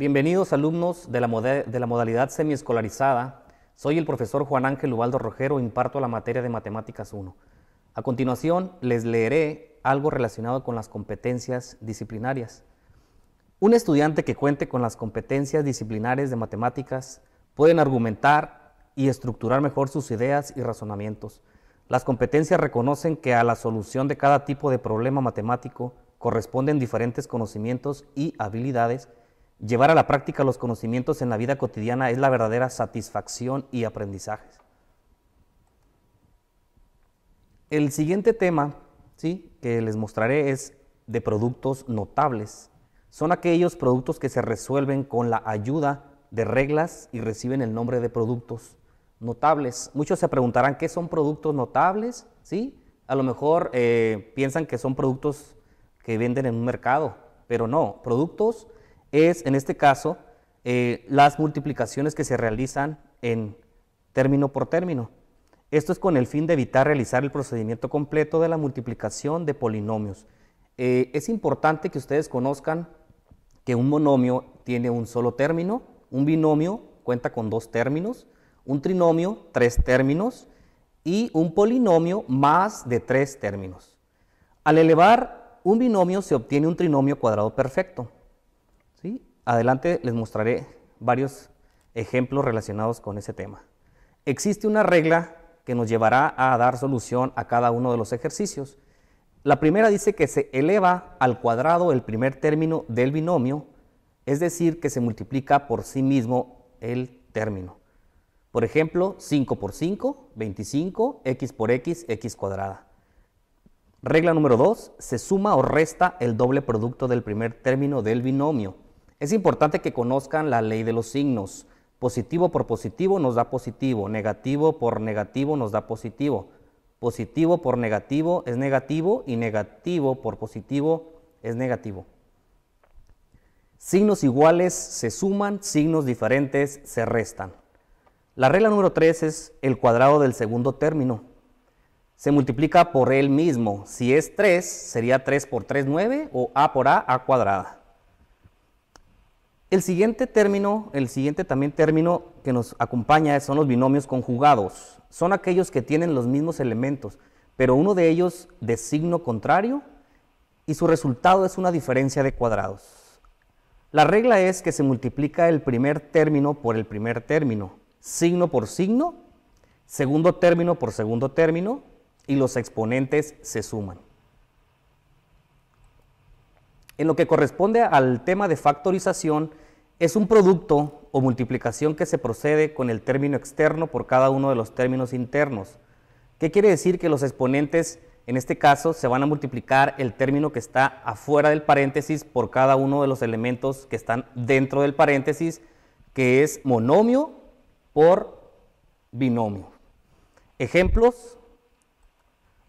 Bienvenidos alumnos de la, de la modalidad semiescolarizada. Soy el profesor Juan Ángel Ubaldo Rojero, imparto la materia de Matemáticas 1. A continuación les leeré algo relacionado con las competencias disciplinarias. Un estudiante que cuente con las competencias disciplinares de matemáticas puede argumentar y estructurar mejor sus ideas y razonamientos. Las competencias reconocen que a la solución de cada tipo de problema matemático corresponden diferentes conocimientos y habilidades Llevar a la práctica los conocimientos en la vida cotidiana es la verdadera satisfacción y aprendizaje. El siguiente tema ¿sí? que les mostraré es de productos notables. Son aquellos productos que se resuelven con la ayuda de reglas y reciben el nombre de productos notables. Muchos se preguntarán qué son productos notables, ¿sí? A lo mejor eh, piensan que son productos que venden en un mercado, pero no, productos es, en este caso, eh, las multiplicaciones que se realizan en término por término. Esto es con el fin de evitar realizar el procedimiento completo de la multiplicación de polinomios. Eh, es importante que ustedes conozcan que un monomio tiene un solo término, un binomio cuenta con dos términos, un trinomio tres términos y un polinomio más de tres términos. Al elevar un binomio se obtiene un trinomio cuadrado perfecto adelante les mostraré varios ejemplos relacionados con ese tema. Existe una regla que nos llevará a dar solución a cada uno de los ejercicios. La primera dice que se eleva al cuadrado el primer término del binomio, es decir, que se multiplica por sí mismo el término. Por ejemplo, 5 por 5, 25, x por x, x cuadrada. Regla número 2, se suma o resta el doble producto del primer término del binomio. Es importante que conozcan la ley de los signos. Positivo por positivo nos da positivo, negativo por negativo nos da positivo. Positivo por negativo es negativo y negativo por positivo es negativo. Signos iguales se suman, signos diferentes se restan. La regla número 3 es el cuadrado del segundo término. Se multiplica por él mismo. Si es 3, sería 3 por 3, 9 o a por a, a cuadrada. El siguiente término, el siguiente también término que nos acompaña son los binomios conjugados. Son aquellos que tienen los mismos elementos, pero uno de ellos de signo contrario y su resultado es una diferencia de cuadrados. La regla es que se multiplica el primer término por el primer término, signo por signo, segundo término por segundo término y los exponentes se suman. En lo que corresponde al tema de factorización, es un producto o multiplicación que se procede con el término externo por cada uno de los términos internos. ¿Qué quiere decir que los exponentes, en este caso, se van a multiplicar el término que está afuera del paréntesis por cada uno de los elementos que están dentro del paréntesis, que es monomio por binomio. Ejemplos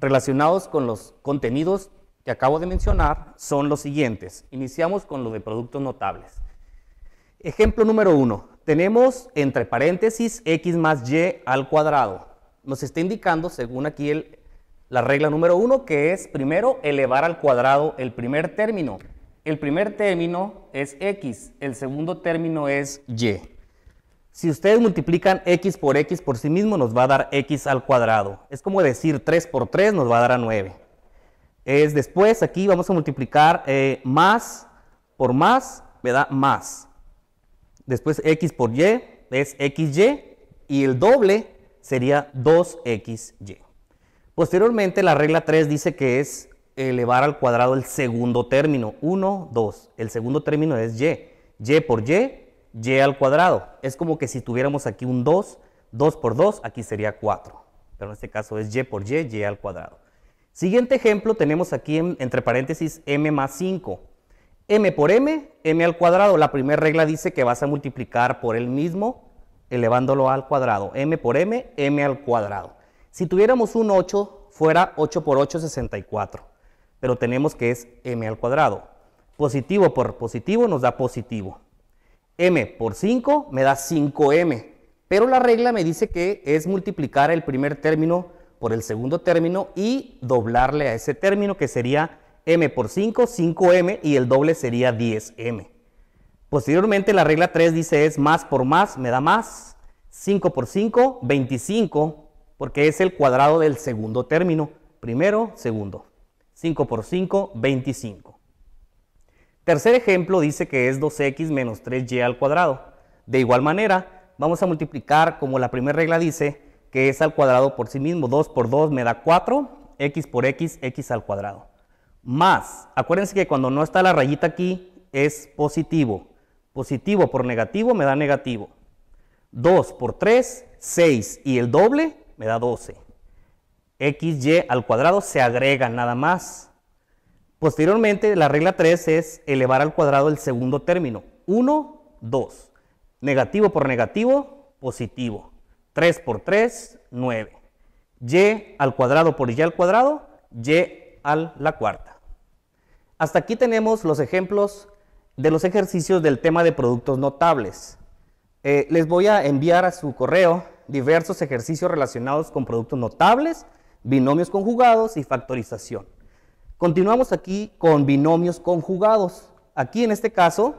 relacionados con los contenidos que acabo de mencionar son los siguientes. Iniciamos con lo de productos notables. Ejemplo número uno. Tenemos entre paréntesis x más y al cuadrado. Nos está indicando, según aquí la regla número uno, que es primero elevar al cuadrado el primer término. El primer término es x, el segundo término es y. Si ustedes multiplican x por x por sí mismo, nos va a dar x al cuadrado. Es como decir 3 por 3 nos va a dar a 9. Es después, aquí vamos a multiplicar eh, más por más, me da Más. Después X por Y es XY y el doble sería 2XY. Posteriormente la regla 3 dice que es elevar al cuadrado el segundo término, 1, 2. El segundo término es Y. Y por Y, Y al cuadrado. Es como que si tuviéramos aquí un 2, 2 por 2, aquí sería 4. Pero en este caso es Y por Y, Y al cuadrado. Siguiente ejemplo tenemos aquí entre paréntesis m más 5 m por m, m al cuadrado. La primera regla dice que vas a multiplicar por el mismo elevándolo al cuadrado. m por m, m al cuadrado. Si tuviéramos un 8, fuera 8 por 8, 64. Pero tenemos que es m al cuadrado. Positivo por positivo nos da positivo. m por 5 me da 5m. Pero la regla me dice que es multiplicar el primer término por el segundo término y doblarle a ese término que sería m por 5, 5m y el doble sería 10m. Posteriormente la regla 3 dice es más por más me da más, 5 por 5, 25, porque es el cuadrado del segundo término, primero, segundo. 5 por 5, 25. Tercer ejemplo dice que es 2x menos 3y al cuadrado. De igual manera, vamos a multiplicar, como la primera regla dice, que es al cuadrado por sí mismo, 2 por 2 me da 4, x por x, x al cuadrado. Más, acuérdense que cuando no está la rayita aquí es positivo. Positivo por negativo me da negativo. 2 por 3, 6 y el doble me da 12. XY al cuadrado se agrega nada más. Posteriormente, la regla 3 es elevar al cuadrado el segundo término. 1, 2. Negativo por negativo, positivo. 3 por 3, 9. Y al cuadrado por Y al cuadrado, Y al a la cuarta. Hasta aquí tenemos los ejemplos de los ejercicios del tema de productos notables. Eh, les voy a enviar a su correo diversos ejercicios relacionados con productos notables, binomios conjugados y factorización. Continuamos aquí con binomios conjugados. Aquí en este caso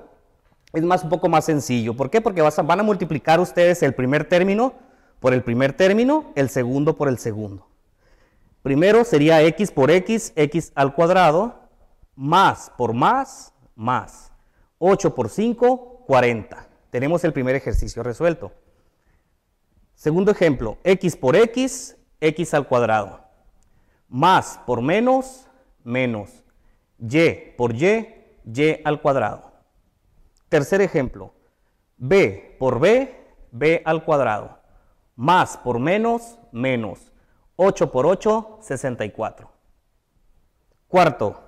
es más un poco más sencillo. ¿Por qué? Porque van a multiplicar ustedes el primer término por el primer término, el segundo por el segundo. Primero sería x por x, x al cuadrado, más por más, más. 8 por 5, 40. Tenemos el primer ejercicio resuelto. Segundo ejemplo, x por x, x al cuadrado. Más por menos, menos. y por y, y al cuadrado. Tercer ejemplo, b por b, b al cuadrado. Más por menos, menos. 8 por 8, 64. Cuarto,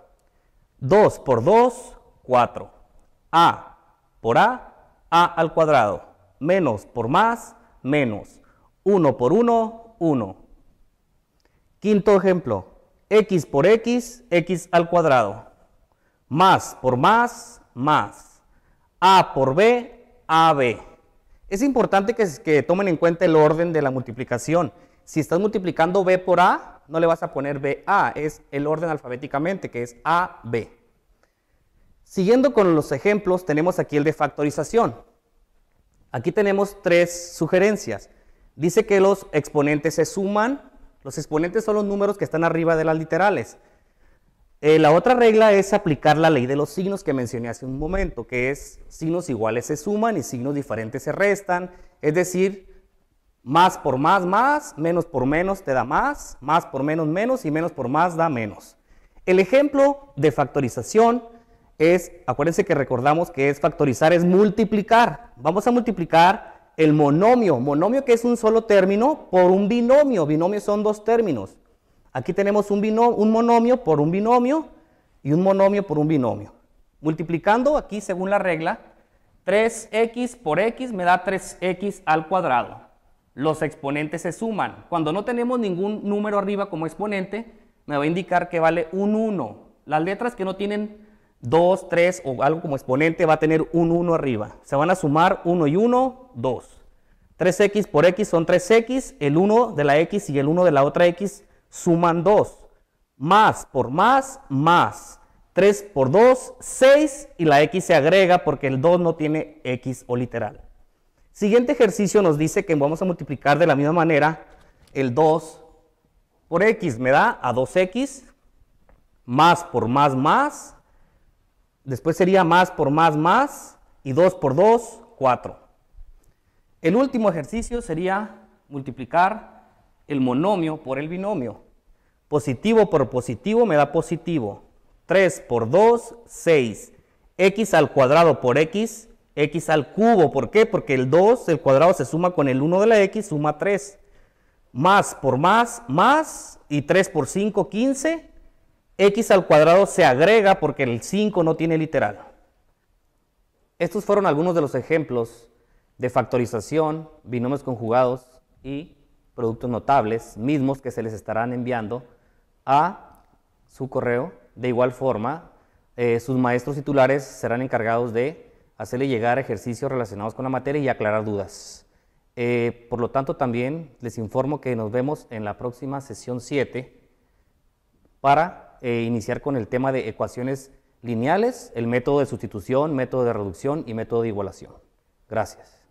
2 por 2, 4. A por A, A al cuadrado. Menos por más, menos. 1 por 1, 1. Quinto ejemplo, x por x, x al cuadrado. Más por más, más. A por B, AB. Es importante que, tomen en cuenta el orden de la multiplicación si estás multiplicando B por A, no le vas a poner BA, es el orden alfabéticamente, que es A, B. Siguiendo con los ejemplos, tenemos aquí el de factorización. Aquí tenemos tres sugerencias. Dice que los exponentes se suman. Los exponentes son los números que están arriba de las literales. Eh, la otra regla es aplicar la ley de los signos que mencioné hace un momento, que es signos iguales se suman y signos diferentes se restan. Es decir, más por más, más, menos por menos te da más, más por menos, menos y menos por más da menos. El ejemplo de factorización es, acuérdense que recordamos que es factorizar, es multiplicar. Vamos a multiplicar el monomio, monomio que es un solo término, por un binomio. Binomios son dos términos. Aquí tenemos un, binomio, un monomio por un binomio y un monomio por un binomio. Multiplicando aquí, según la regla, 3x por x me da 3x al cuadrado los exponentes se suman. Cuando no tenemos ningún número arriba como exponente, me va a indicar que vale un 1. Las letras que no tienen 2, 3 o algo como exponente va a tener un 1 arriba. Se van a sumar 1 y 1, 2. 3x por x son 3x, el 1 de la x y el 1 de la otra x suman 2. Más por más, más. 3 por 2, 6 y la x se agrega porque el 2 no tiene x o literal. Siguiente ejercicio nos dice que vamos a multiplicar de la misma manera el 2 por x. Me da a 2x más por más más. Después sería más por más más. Y 2 por 2, 4. El último ejercicio sería multiplicar el monomio por el binomio. Positivo por positivo me da positivo. 3 por 2, 6. x al cuadrado por x x al cubo. ¿Por qué? Porque el 2, el cuadrado, se suma con el 1 de la x, suma 3. Más por más, más, y 3 por 5, 15. x al cuadrado se agrega porque el 5 no tiene literal. Estos fueron algunos de los ejemplos de factorización, binomios conjugados y productos notables, mismos que se les estarán enviando a su correo. De igual forma, eh, sus maestros titulares serán encargados de hacerle llegar ejercicios relacionados con la materia y aclarar dudas. Eh, por lo tanto, también les informo que nos vemos en la próxima sesión 7 para eh, iniciar con el tema de ecuaciones lineales, el método de sustitución, método de reducción y método de igualación. Gracias.